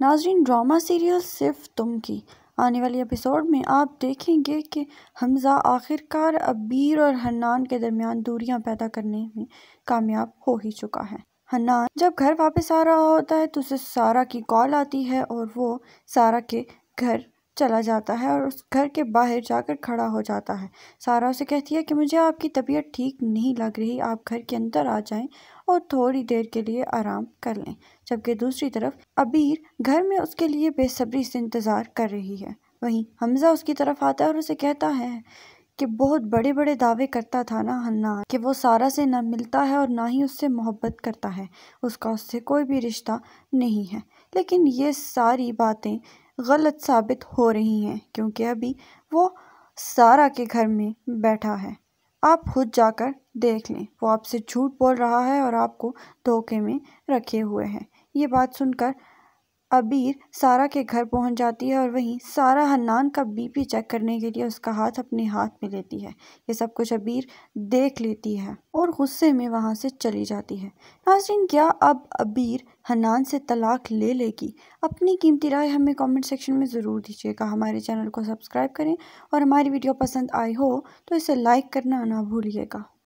नाजरीन drama serial सिर्फ तुम की आने वाली एपिसोड में आप देखेंगे कि हमज़ा आखिरकार अबीर और हन्नान के दरमियान दूरियां पैदा करने में कामयाब हो ही चुका है हन्नान जब घर वापस आ रहा होता है तो उसे सारा की कॉल आती है और वो सारा के घर चला जाता है और उस घर के बाहर जाकर खड़ा हो जाता है सारा उसे कहती है कि मुझे आपकी तबीयत ठीक नहीं लग रही आप घर के अंदर आ जाएं और थोड़ी देर के लिए आराम कर लें जबकि दूसरी तरफ अबीर घर में उसके लिए बेसब्री से इंतज़ार कर रही है वहीं हमज़ा उसकी तरफ आता है और उसे कहता है कि बहुत बड़े बड़े दावे करता था ना हन्ना कि वो सारा से ना मिलता है और ना ही उससे मोहब्बत करता है उसका उससे कोई भी रिश्ता नहीं है लेकिन ये सारी बातें गलत साबित हो रही हैं क्योंकि अभी वो सारा के घर में बैठा है आप खुद जाकर देख लें वो आपसे झूठ बोल रहा है और आपको धोखे में रखे हुए है ये बात सुनकर अबीर सारा के घर पहुंच जाती है और वहीं सारा हन्नान का बीपी चेक करने के लिए उसका हाथ अपने हाथ में लेती है ये सब कुछ अबीर देख लेती है और गुस्से में वहाँ से चली जाती है नाजरीन क्या अब अबीर हन्नान से तलाक ले लेगी अपनी कीमती राय हमें कमेंट सेक्शन में ज़रूर दीजिएगा हमारे चैनल को सब्सक्राइब करें और हमारी वीडियो पसंद आई हो तो इसे लाइक करना ना भूलिएगा